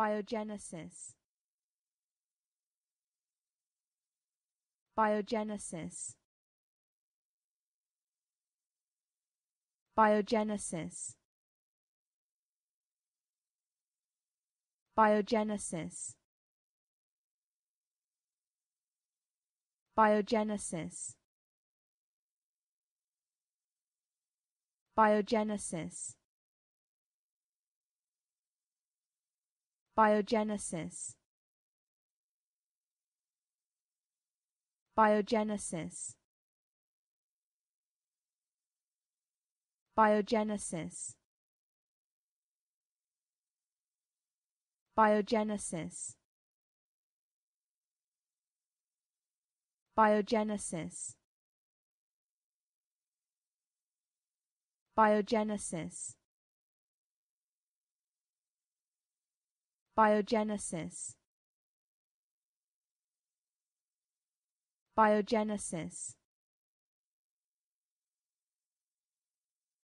biogenesis biogenesis biogenesis biogenesis biogenesis biogenesis biogenesis biogenesis biogenesis biogenesis biogenesis biogenesis biogenesis biogenesis